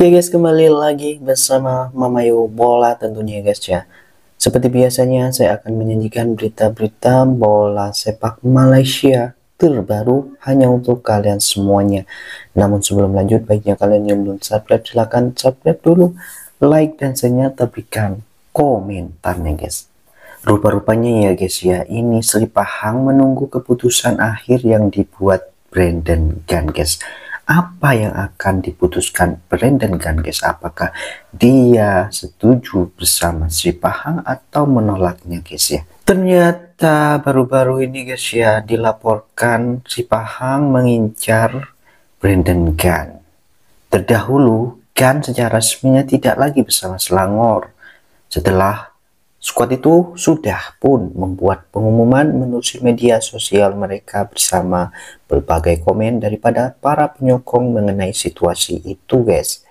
Oke guys, kembali lagi bersama Mamayo Bola tentunya ya, guys ya. Seperti biasanya, saya akan menyajikan berita-berita bola sepak Malaysia terbaru hanya untuk kalian semuanya. Namun sebelum lanjut, baiknya kalian yang belum subscribe, silahkan subscribe dulu, like dan senyata berikan komentarnya guys. Rupa-rupanya ya guys ya, ini Sri Pahang menunggu keputusan akhir yang dibuat Brandon Gun guys apa yang akan diputuskan Brandon Ganges apakah dia setuju bersama Sri Pahang atau menolaknya guys ya ternyata baru-baru ini guys ya dilaporkan Sri Pahang mengincar Brandon Gan terdahulu Gan secara resminya tidak lagi bersama Selangor setelah Squad itu sudah pun membuat pengumuman menuju media sosial mereka bersama berbagai komen daripada para penyokong mengenai situasi itu guys.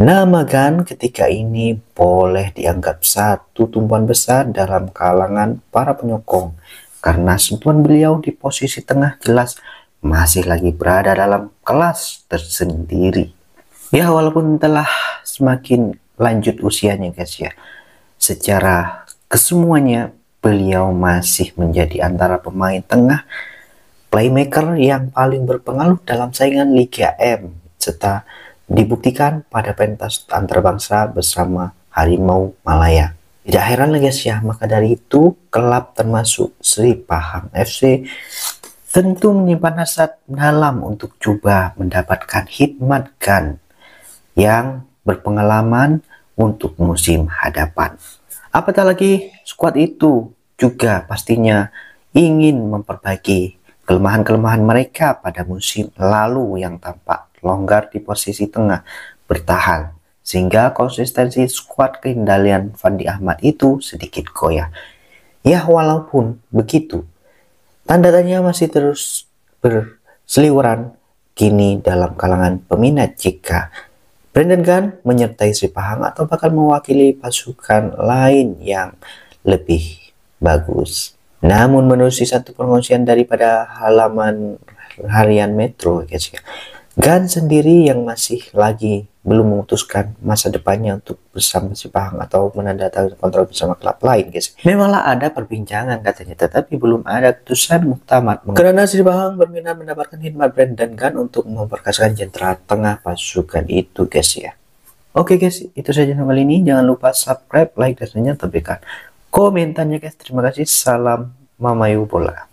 Nama Gan ketika ini boleh dianggap satu tumpuan besar dalam kalangan para penyokong karena sentuhan beliau di posisi tengah jelas masih lagi berada dalam kelas tersendiri. Ya walaupun telah semakin lanjut usianya guys ya secara kesemuanya beliau masih menjadi antara pemain tengah playmaker yang paling berpengaruh dalam saingan Liga M serta dibuktikan pada pentas antarabangsa bersama Harimau Malaya. Tidak heran guys ya, maka dari itu klub termasuk Sri Pahang FC tentu menyimpan hasrat dalam untuk coba mendapatkan hikmat kan yang berpengalaman untuk musim hadapan. Apatah lagi skuad itu juga pastinya ingin memperbaiki kelemahan-kelemahan mereka pada musim lalu yang tampak longgar di posisi tengah bertahan sehingga konsistensi skuad keindalian Fandi Ahmad itu sedikit goyah. Ya walaupun begitu, tanda tanya masih terus berseliweran kini dalam kalangan peminat jika Brandon Gunn menyertai Sri Pahang atau bahkan mewakili pasukan lain yang lebih bagus. Namun menurut satu pengungsian daripada halaman harian Metro, guys ya, Gunn sendiri yang masih lagi belum memutuskan masa depannya untuk bersama si Pahang atau menandatangani kontrak bersama klub lain guys. Memanglah ada perbincangan katanya tetapi belum ada keputusan muktamad. Karena si Pahang berminat mendapatkan Hikmat Brandon kan untuk memperkasakan jentera tengah pasukan itu guys ya. Oke guys itu saja kali ini jangan lupa subscribe like dan nyatakan komentarnya guys terima kasih salam Mamayu Bola.